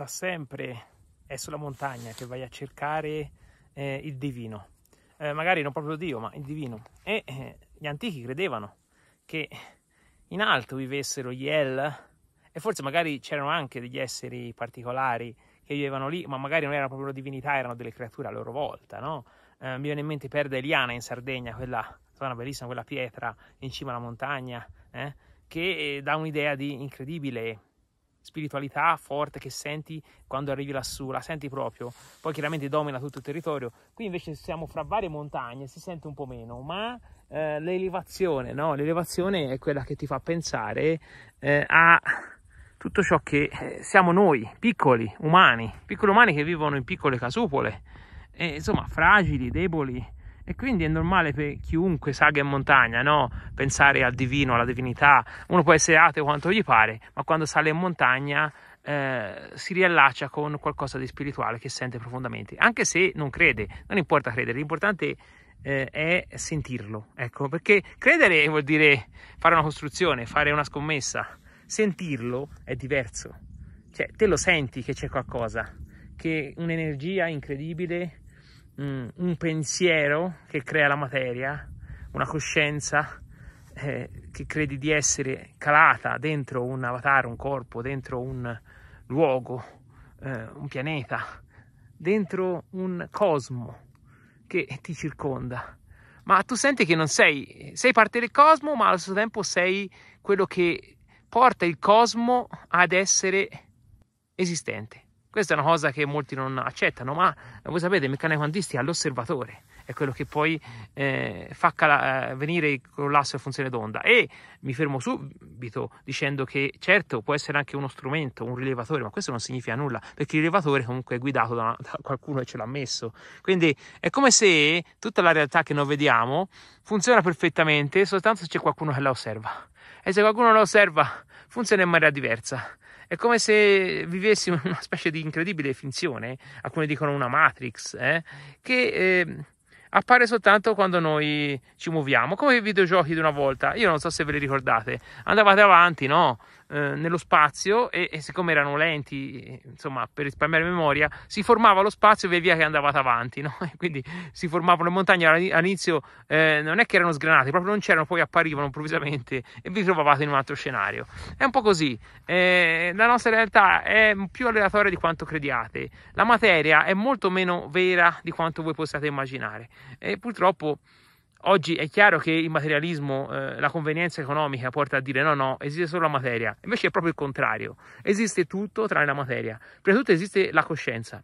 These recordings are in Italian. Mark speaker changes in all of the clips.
Speaker 1: da sempre è sulla montagna che vai a cercare eh, il divino, eh, magari non proprio Dio, ma il divino. E eh, gli antichi credevano che in alto vivessero gli El e forse magari c'erano anche degli esseri particolari che vivevano lì, ma magari non erano proprio divinità, erano delle creature a loro volta, no? Eh, mi viene in mente Perda Eliana in Sardegna, quella zona bellissima, quella pietra in cima alla montagna, eh, che eh, dà un'idea di incredibile spiritualità forte che senti quando arrivi lassù, la senti proprio, poi chiaramente domina tutto il territorio, qui invece siamo fra varie montagne, si sente un po' meno, ma eh, l'elevazione, no? l'elevazione è quella che ti fa pensare eh, a tutto ciò che eh, siamo noi, piccoli umani, piccoli umani che vivono in piccole casupole, e, insomma fragili, deboli, e quindi è normale per chiunque saga in montagna, no? Pensare al divino, alla divinità. Uno può essere ateo quanto gli pare, ma quando sale in montagna eh, si riallaccia con qualcosa di spirituale che sente profondamente, anche se non crede, non importa credere, l'importante eh, è sentirlo, ecco, perché credere vuol dire fare una costruzione, fare una scommessa, sentirlo è diverso, cioè te lo senti che c'è qualcosa, che un'energia incredibile Mm, un pensiero che crea la materia, una coscienza eh, che credi di essere calata dentro un avatar, un corpo, dentro un luogo, eh, un pianeta, dentro un cosmo che ti circonda. Ma tu senti che non sei, sei parte del cosmo, ma allo stesso tempo sei quello che porta il cosmo ad essere esistente. Questa è una cosa che molti non accettano, ma eh, voi sapete, il meccanico quantisti è l'osservatore, è quello che poi eh, fa cala- eh, venire il collasso in funzione d'onda. E mi fermo subito dicendo che certo può essere anche uno strumento, un rilevatore, ma questo non significa nulla, perché il rilevatore comunque è guidato da, una, da qualcuno e ce l'ha messo. Quindi è come se tutta la realtà che noi vediamo funziona perfettamente soltanto se c'è qualcuno che la osserva. E se qualcuno la osserva, funziona in maniera diversa. È come se vivessimo in una specie di incredibile finzione, alcuni dicono una Matrix, eh, che eh, appare soltanto quando noi ci muoviamo, come i videogiochi di una volta. Io non so se ve li ricordate, andavate avanti, no? Eh, nello spazio e, e, siccome erano lenti, insomma, per risparmiare memoria, si formava lo spazio via via che andavate avanti, no? quindi si formavano le montagne all'inizio, eh, non è che erano sgranate, proprio non c'erano, poi apparivano improvvisamente e vi trovavate in un altro scenario. È un po' così, eh, la nostra realtà è più aleatoria di quanto crediate, la materia è molto meno vera di quanto voi possiate immaginare e purtroppo Oggi è chiaro che il materialismo, eh, la convenienza economica porta a dire no, no, esiste solo la materia, invece è proprio il contrario, esiste tutto tranne la materia, prima di tutto esiste la coscienza.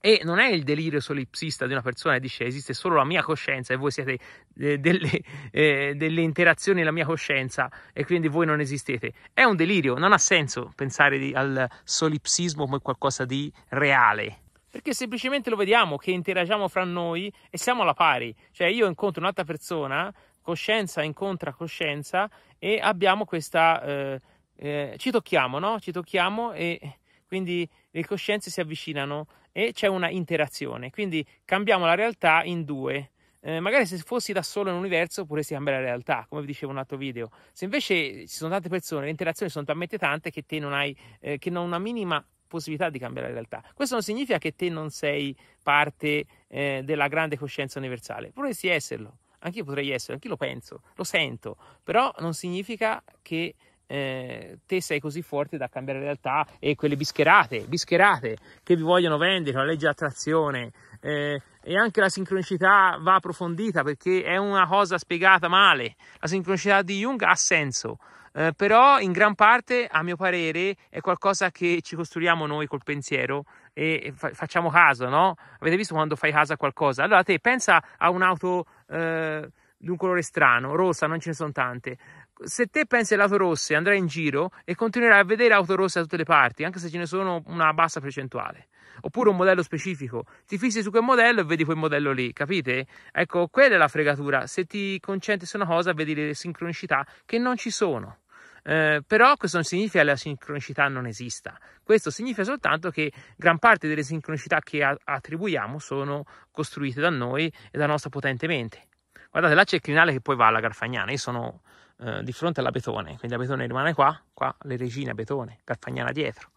Speaker 1: E non è il delirio solipsista di una persona che dice esiste solo la mia coscienza e voi siete eh, delle, eh, delle, interazioni della mia coscienza e quindi voi non esistete. È un delirio, non ha senso pensare di, al solipsismo come qualcosa di reale perché semplicemente lo vediamo che interagiamo fra noi e siamo alla pari, cioè io incontro un'altra persona, coscienza incontra coscienza e abbiamo questa, eh, eh, ci tocchiamo, no? Ci tocchiamo e quindi le coscienze si avvicinano e c'è una interazione, quindi cambiamo la realtà in due. Eh, magari se fossi da solo nell'universo potresti cambiare la realtà, come vi dicevo in un altro video. Se invece ci sono tante persone, le interazioni sono talmente tante che te non hai, eh, che non una minima possibilità di cambiare la realtà. Questo non significa che te non sei parte eh, della grande coscienza universale, potresti esserlo, anche io potrei esserlo, anche io lo penso, lo sento, però non significa che eh, te sei così forte da cambiare la realtà e quelle bischerate, bischerate che vi vogliono vendere, la legge attrazione eh, e anche la sincronicità va approfondita perché è una cosa spiegata male, la sincronicità di Jung ha senso, eh, però in gran parte, a mio parere, è qualcosa che ci costruiamo noi col pensiero e fa- facciamo caso, no? Avete visto quando fai caso a qualcosa? Allora te pensa a un'auto eh, di un colore strano, rossa, non ce ne sono tante. Se te pensi all'auto rossa rosse, andrai in giro e continuerai a vedere auto rosse da tutte le parti, anche se ce ne sono una bassa percentuale oppure un modello specifico. Ti fissi su quel modello e vedi quel modello lì, capite? Ecco, quella è la fregatura. Se ti concentri su una cosa, vedi le sincronicità che non ci sono. Eh, però questo non significa che la sincronicità non esista, questo significa soltanto che gran parte delle sincronicità che a- attribuiamo sono costruite da noi e dalla nostra potente mente. Guardate, là c'è il crinale che poi va alla Garfagnana, io sono eh, di fronte all'Abetone, quindi l'Abetone rimane qua, qua le regine Abetone, Garfagnana dietro,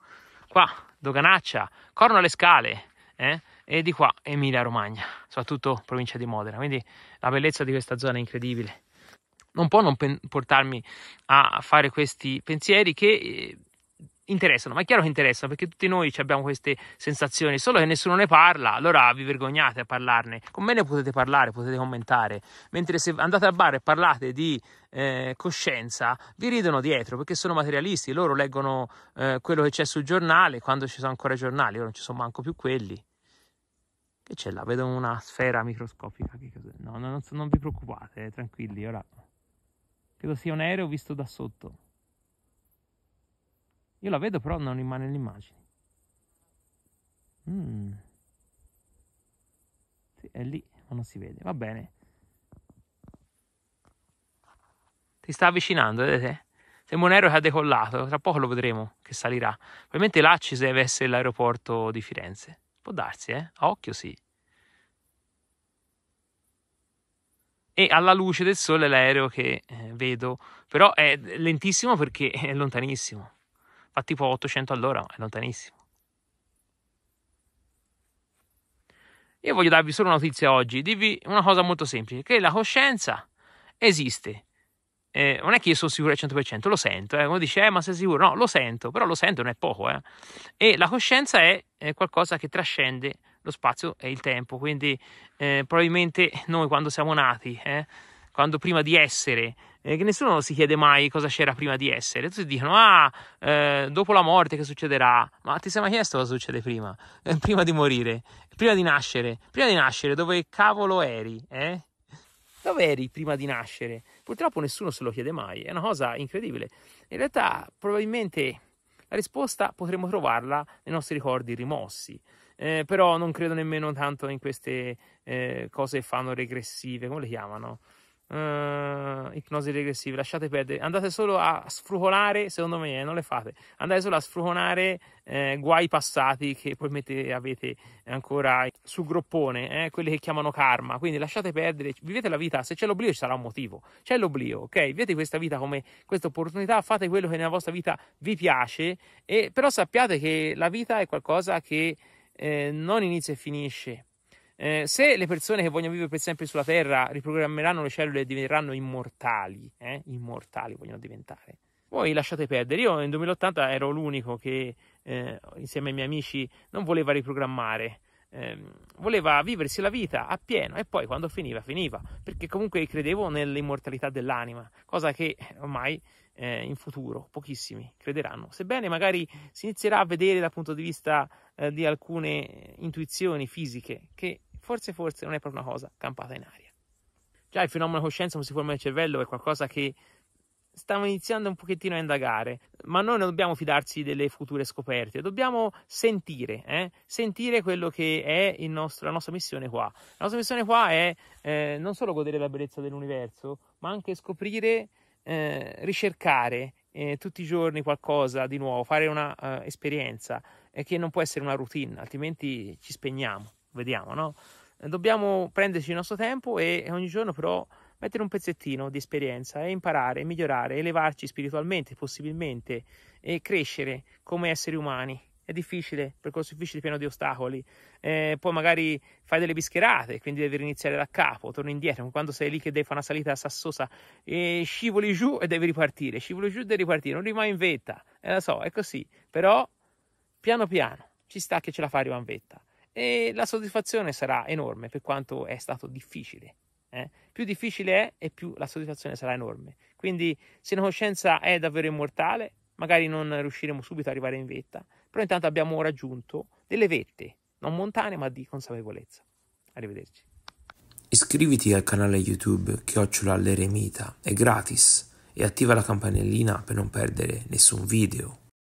Speaker 1: qua Doganaccia, Corno alle Scale, eh? e di qua Emilia Romagna, soprattutto provincia di Modena, quindi la bellezza di questa zona è incredibile non può non pen- portarmi a fare questi pensieri che eh, interessano, ma è chiaro che interessano perché tutti noi abbiamo queste sensazioni, solo che nessuno ne parla, allora vi vergognate a parlarne. Con me ne potete parlare, potete commentare, mentre se andate al bar e parlate di eh, coscienza vi ridono dietro perché sono materialisti, loro leggono eh, quello che c'è sul giornale quando ci sono ancora i giornali, ora non ci sono manco più quelli. Che c'è là? Vedo una sfera microscopica. No, non, non vi preoccupate, tranquilli, ora Credo sia un aereo visto da sotto. Io la vedo però non rimane l'immagine. Mm. Sì, è lì, ma non si vede. Va bene. Ti sta avvicinando, vedete? Sembra un aereo che ha decollato, tra poco lo vedremo che salirà. Probabilmente là ci deve essere l'aeroporto di Firenze. Può darsi, eh? A occhio sì. e alla luce del sole l'aereo che eh, vedo, però è lentissimo perché è lontanissimo, fa tipo 800 all'ora, è lontanissimo. Io voglio darvi solo una notizia oggi, dirvi una cosa molto semplice, che la coscienza esiste. Eh, non è che io sono sicuro al 100%, lo sento, eh. uno dice, eh, ma sei sicuro? No, lo sento, però lo sento, non è poco. Eh. E la coscienza è, è qualcosa che trascende lo spazio è il tempo, quindi eh, probabilmente noi quando siamo nati, eh, quando prima di essere, eh, che nessuno si chiede mai cosa c'era prima di essere, tutti dicono ah, eh, dopo la morte che succederà, ma ti sei mai chiesto cosa succede prima? Eh, prima di morire, prima di nascere, prima di nascere dove cavolo eri? Eh? Dove eri prima di nascere? Purtroppo nessuno se lo chiede mai, è una cosa incredibile. In realtà probabilmente la risposta potremmo trovarla nei nostri ricordi rimossi eh, però non credo nemmeno tanto in queste eh, cose fanno regressive, come le chiamano? Uh, ipnosi regressive, lasciate perdere, andate solo a sfrugolare, secondo me eh, non le fate, andate solo a sfrugolare eh, guai passati che poi mette, avete ancora sul groppone, eh, quelli che chiamano karma, quindi lasciate perdere, vivete la vita, se c'è l'oblio ci sarà un motivo, c'è l'oblio, ok? Vivete questa vita come questa opportunità, fate quello che nella vostra vita vi piace, e, però sappiate che la vita è qualcosa che eh, non inizia e finisce. Eh, se le persone che vogliono vivere per sempre sulla Terra riprogrammeranno le cellule e diventeranno immortali, eh? immortali vogliono diventare, voi lasciate perdere. Io nel 2080 ero l'unico che eh, insieme ai miei amici non voleva riprogrammare, ehm, voleva viversi la vita a pieno e poi quando finiva, finiva, perché comunque credevo nell'immortalità dell'anima, cosa che ormai eh, in futuro, pochissimi crederanno, sebbene magari si inizierà a vedere dal punto di vista eh, di alcune intuizioni fisiche che forse forse non è proprio una cosa campata in aria. Già il fenomeno coscienza come si forma nel cervello è qualcosa che stiamo iniziando un pochettino a indagare, ma noi non dobbiamo fidarci delle future scoperte, dobbiamo sentire, eh? sentire quello che è nostro, la nostra missione qua. La nostra missione qua è eh, non solo godere la bellezza dell'universo, ma anche scoprire eh, ricercare eh, tutti i giorni qualcosa di nuovo, fare una eh, eh che non può essere una routine, altrimenti ci spegniamo, vediamo, no? Eh, dobbiamo prenderci il nostro tempo e ogni giorno però mettere un pezzettino di esperienza e imparare, migliorare, elevarci spiritualmente, possibilmente e crescere come esseri umani è difficile, percorso difficile pieno di ostacoli, eh, poi magari fai delle bischerate, quindi devi iniziare da capo, torni indietro, quando sei lì che devi fare una salita sassosa, eh, scivoli giù e devi ripartire, scivoli giù e devi ripartire, non rimani in vetta, eh, lo so, è così, però piano piano ci sta che ce la fai arrivare in vetta e la soddisfazione sarà enorme per quanto è stato difficile. Eh? Più difficile è e più la soddisfazione sarà enorme. Quindi se la coscienza è davvero immortale, magari non riusciremo subito ad arrivare in vetta, però intanto abbiamo raggiunto delle vette, non montane ma di consapevolezza. Arrivederci. Iscriviti al canale YouTube Chiocciola l'Eremita, è gratis e attiva la campanellina per non perdere nessun video.